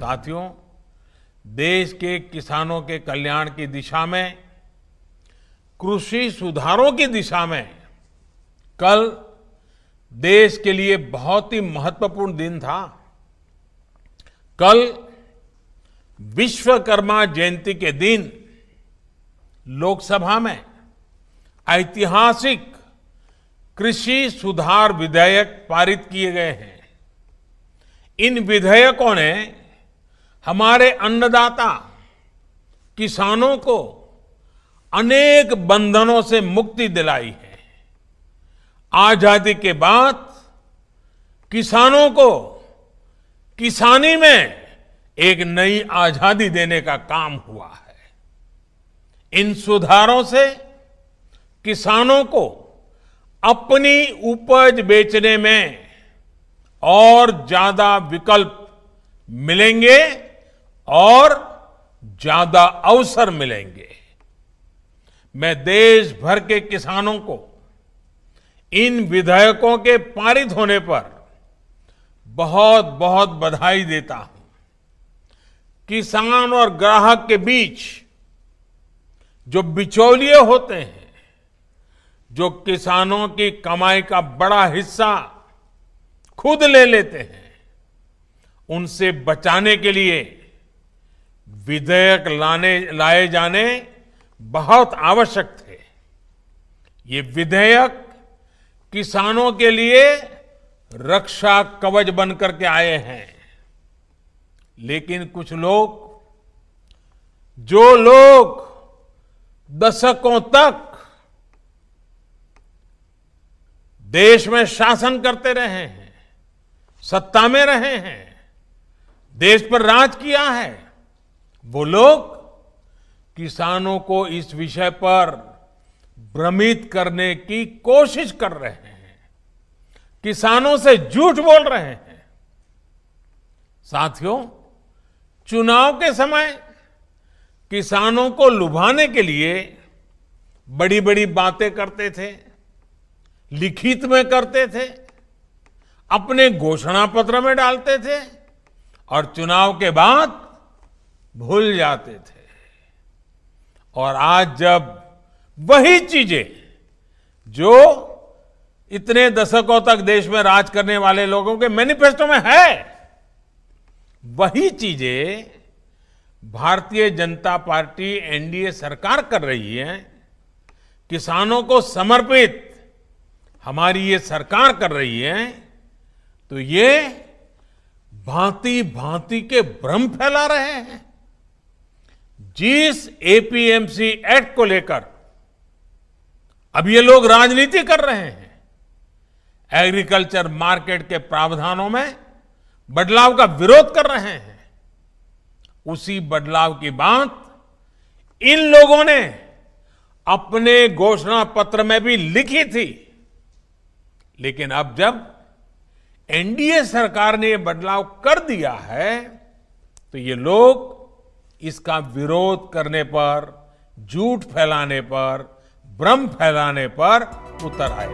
साथियों देश के किसानों के कल्याण की दिशा में कृषि सुधारों की दिशा में कल देश के लिए बहुत ही महत्वपूर्ण दिन था कल विश्वकर्मा जयंती के दिन लोकसभा में ऐतिहासिक कृषि सुधार विधेयक पारित किए गए हैं इन विधेयकों ने हमारे अन्नदाता किसानों को अनेक बंधनों से मुक्ति दिलाई है आजादी के बाद किसानों को किसानी में एक नई आजादी देने का काम हुआ है इन सुधारों से किसानों को अपनी उपज बेचने में और ज्यादा विकल्प मिलेंगे और ज्यादा अवसर मिलेंगे मैं देश भर के किसानों को इन विधेयकों के पारित होने पर बहुत बहुत बधाई देता हूं किसान और ग्राहक के बीच जो बिचौलिए होते हैं जो किसानों की कमाई का बड़ा हिस्सा खुद ले लेते हैं उनसे बचाने के लिए विधेयक लाने लाए जाने बहुत आवश्यक थे ये विधेयक किसानों के लिए रक्षा कवच बनकर के आए हैं लेकिन कुछ लोग जो लोग दशकों तक देश में शासन करते रहे हैं सत्ता में रहे हैं देश पर राज किया है वो लोग किसानों को इस विषय पर भ्रमित करने की कोशिश कर रहे हैं किसानों से झूठ बोल रहे हैं साथियों चुनाव के समय किसानों को लुभाने के लिए बड़ी बड़ी बातें करते थे लिखित में करते थे अपने घोषणा पत्र में डालते थे और चुनाव के बाद भूल जाते थे और आज जब वही चीजें जो इतने दशकों तक देश में राज करने वाले लोगों के मैनिफेस्टो में है वही चीजें भारतीय जनता पार्टी एनडीए सरकार कर रही है किसानों को समर्पित हमारी ये सरकार कर रही है तो ये भांति भांति के भ्रम फैला रहे हैं जिस एपीएमसी एक्ट को लेकर अब ये लोग राजनीति कर रहे हैं एग्रीकल्चर मार्केट के प्रावधानों में बदलाव का विरोध कर रहे हैं उसी बदलाव की बात इन लोगों ने अपने घोषणा पत्र में भी लिखी थी लेकिन अब जब एनडीए सरकार ने यह बदलाव कर दिया है तो ये लोग इसका विरोध करने पर झूठ फैलाने पर भ्रम फैलाने पर उतर आए